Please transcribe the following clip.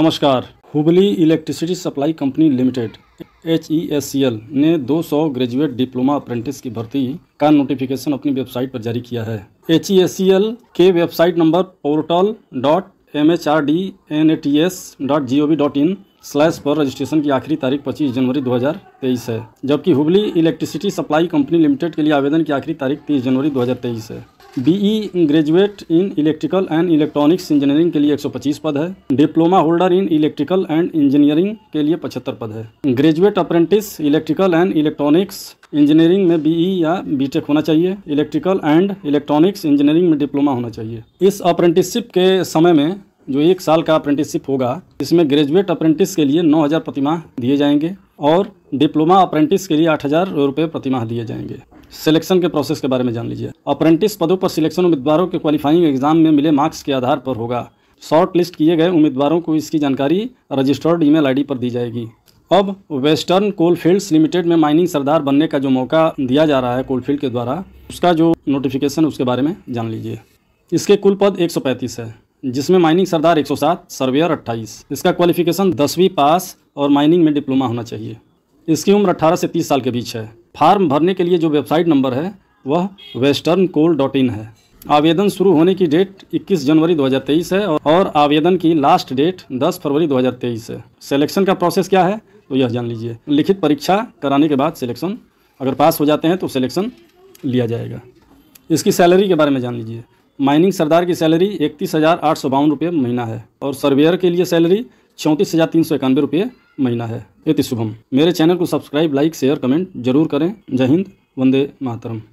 नमस्कार Hubli electricity supply company limited H ने 200 graduate diploma apprentice की भर्ती का नोटिफिकेशन अपनी वेबसाइट पर जारी किया है एच के website number portal dot M H R D N A T S dot G O V dot in slash पर रजिस्ट्रेशन की आखिरी तारीख 25 जनवरी 2023 है जबकि Hubli electricity supply company limited के लिए आवेदन की आखिरी तारीख 30 जनवरी 2023 है BE graduate in electrical and electronics engineering के लिए 125 पद है diploma holder in electrical and engineering के लिए 75 पद है graduate apprentice electrical and electronics engineering में बीई e या बीटेक होना चाहिए इलेक्ट्रिकल एंड इलेक्ट्रॉनिक्स इंजीनियरिंग में डिप्लोमा होना चाहिए इस अप्रेंटिसशिप के समय में जो एक साल का अप्रेंटिसशिप होगा इसमें ग्रेजुएट अप्रेंटिस के लिए नौ हज़ार प्रतिमाह दिए जाएंगे और डिप्लोमा अप्रेंटिस के लिए आठ हज़ार रुपये प्रतिमाह दिए जाएंगे सिलेक्शन के प्रोसेस के बारे में जान लीजिए अप्रेंटिस पदों पर सिलेक्शन उम्मीदवारों के क्वालिफाइंग एग्जाम में मिले मार्क्स के आधार पर होगा शॉर्ट लिस्ट किए गए उम्मीदवारों को इसकी जानकारी रजिस्टर्ड ईमेल आईडी पर दी जाएगी अब वेस्टर्न कोलफील्ड्स लिमिटेड में माइनिंग सरदार बनने का जो मौका दिया जा रहा है कोलफील्ड के द्वारा उसका जो नोटिफिकेशन उसके बारे में जान लीजिए इसके कुल पद एक है जिसमें माइनिंग सरदार 107, सर्वेयर 28। इसका क्वालिफिकेशन दसवीं पास और माइनिंग में डिप्लोमा होना चाहिए इसकी उम्र 18 से 30 साल के बीच है फार्म भरने के लिए जो वेबसाइट नंबर है वह वेस्टर्न कोल डॉट इन है आवेदन शुरू होने की डेट 21 जनवरी 2023 है और आवेदन की लास्ट डेट 10 फरवरी 2023 है सिलेक्शन का प्रोसेस क्या है तो यह जान लीजिए लिखित परीक्षा कराने के बाद सिलेक्शन अगर पास हो जाते हैं तो सिलेक्शन लिया जाएगा इसकी सैलरी के बारे में जान लीजिए माइनिंग सरदार की सैलरी इकतीस हज़ार आठ सौ बावन रुपये महीना है और सर्वेयर के लिए सैलरी चौंतीस हज़ार तीन सौ इक्यानवे रुपये महीना है इति शुभम मेरे चैनल को सब्सक्राइब लाइक शेयर कमेंट जरूर करें जय हिंद वंदे मातरम